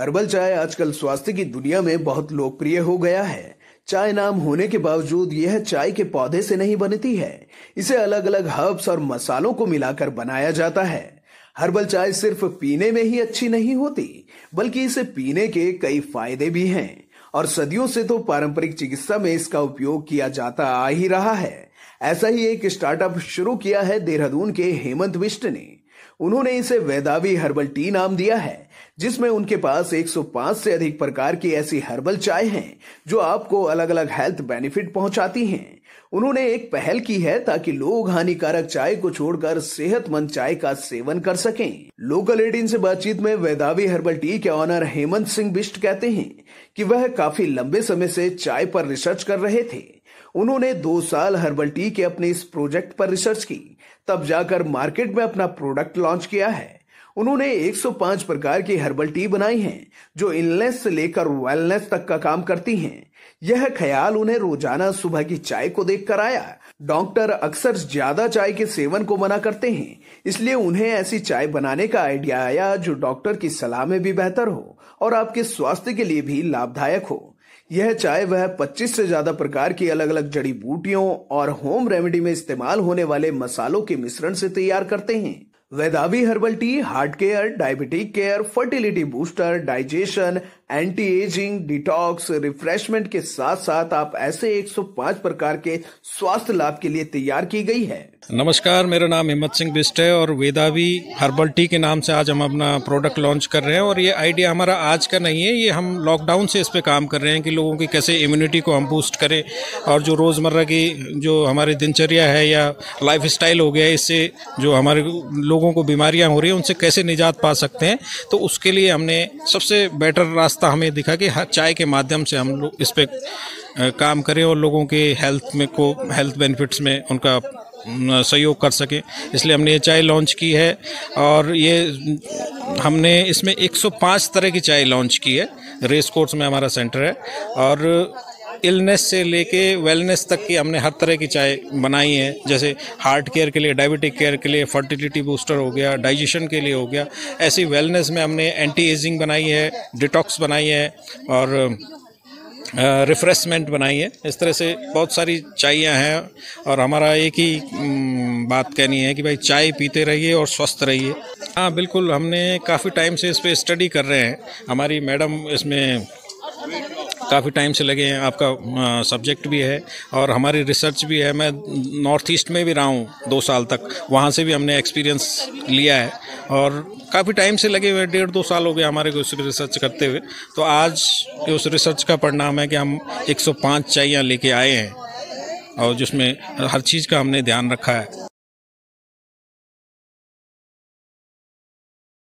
herbal चाय आजकल स्वास्थ्य की दुनिया में बहुत लोकप्रिय हो गया है चाय नाम होने के बावजूद यह चाय के पौधे से नहीं बनती है इसे अलग अलग हर्ब्स और मसालों को मिलाकर बनाया जाता है हर्बल चाय सिर्फ पीने में ही अच्छी नहीं होती बल्कि इसे पीने के कई फायदे भी हैं और सदियों से तो पारंपरिक चिकित्सा में इसका उपयोग किया जाता आ ही रहा है ऐसा ही एक स्टार्टअप शुरू किया है देहरादून के हेमंत विष्ट ने उन्होंने इसे वेदावी हर्बल टी नाम दिया है जिसमें उनके पास 105 से अधिक प्रकार की ऐसी हर्बल चाय हैं जो आपको अलग अलग हेल्थ बेनिफिट पहुंचाती हैं उन्होंने एक पहल की है ताकि लोग हानिकारक चाय को छोड़कर सेहतमंद चाय का सेवन कर सकें लोकल एडिन से बातचीत में वेदावी हर्बल टी के ऑनर हेमंत सिंह बिष्ट कहते हैं कि वह काफी लंबे समय से चाय पर रिसर्च कर रहे थे उन्होंने दो साल हर्बल टी के अपने इस प्रोजेक्ट पर रिसर्च की तब जाकर मार्केट में अपना प्रोडक्ट लॉन्च किया है उन्होंने 105 प्रकार की हर्बल टी बनाई हैं जो इलनेस से लेकर वेलनेस तक का काम करती हैं यह ख्याल उन्हें रोजाना सुबह की चाय को देखकर आया डॉक्टर अक्सर ज्यादा चाय के सेवन को मना करते हैं इसलिए उन्हें ऐसी चाय बनाने का आइडिया आया जो डॉक्टर की सलाह में भी बेहतर हो और आपके स्वास्थ्य के लिए भी लाभदायक हो यह चाय वह 25 से ज्यादा प्रकार की अलग अलग जड़ी बूटियों और होम रेमेडी में इस्तेमाल होने वाले मसालों के मिश्रण से तैयार करते हैं Vedavi herbal tea heart care diabetic care fertility booster digestion anti ageing detox refreshment के साथ साथ आप ऐसे 105 प्रकार के स्वास्थ्य लाभ के लिए तैयार की गई है नमस्कार मेरा नाम हिम्मत सिंह बिस्ट है और वेदावी हर्बल टी के नाम से आज हम अपना प्रोडक्ट लॉन्च कर रहे हैं और ये आइडिया हमारा आज का नहीं है ये हम लॉकडाउन से इस पे काम कर रहे हैं कि लोगों की कैसे इम्यूनिटी को हम बूस्ट करें और जो रोज़मर्रा की जो हमारी दिनचर्या है या लाइफ स्टाइल हो गया इससे जो हमारे लोगों को बीमारियाँ हो रही हैं उनसे कैसे निजात पा सकते हैं तो उसके लिए हमने सबसे बेटर रास्ता हमें दिखा कि चाय के माध्यम से हम लोग इस पर काम करें और लोगों के हेल्थ में को हेल्थ बेनिफिट्स में उनका सहयोग कर सकें इसलिए हमने ये चाय लॉन्च की है और ये हमने इसमें 105 तरह की चाय लॉन्च की है रेस कोर्स में हमारा सेंटर है और इलनेस से लेके वेलनेस तक की हमने हर तरह की चाय बनाई है जैसे हार्ट केयर के लिए डायबिटिक केयर के लिए फर्टिलिटी बूस्टर हो गया डाइजेशन के लिए हो गया ऐसी वेलनेस में हमने एंटी एजिंग बनाई है डिटॉक्स बनाई है और रिफ्रेशमेंट बनाई है इस तरह से बहुत सारी चाइयाँ हैं और हमारा एक ही बात कहनी है कि भाई चाय पीते रहिए और स्वस्थ रहिए हाँ बिल्कुल हमने काफ़ी टाइम से इस पर स्टडी कर रहे हैं हमारी मैडम इसमें काफ़ी टाइम से लगे हैं आपका सब्जेक्ट भी है और हमारी रिसर्च भी है मैं नॉर्थ ईस्ट में भी रहा हूँ दो साल तक वहाँ से भी हमने एक्सपीरियंस लिया है और काफ़ी टाइम से लगे हुए डेढ़ दो साल हो गए हमारे को इस रिसर्च करते हुए तो आज उस रिसर्च का परिणाम है कि हम 105 चाइयाँ लेके आए हैं और जिसमें हर चीज़ का हमने ध्यान रखा है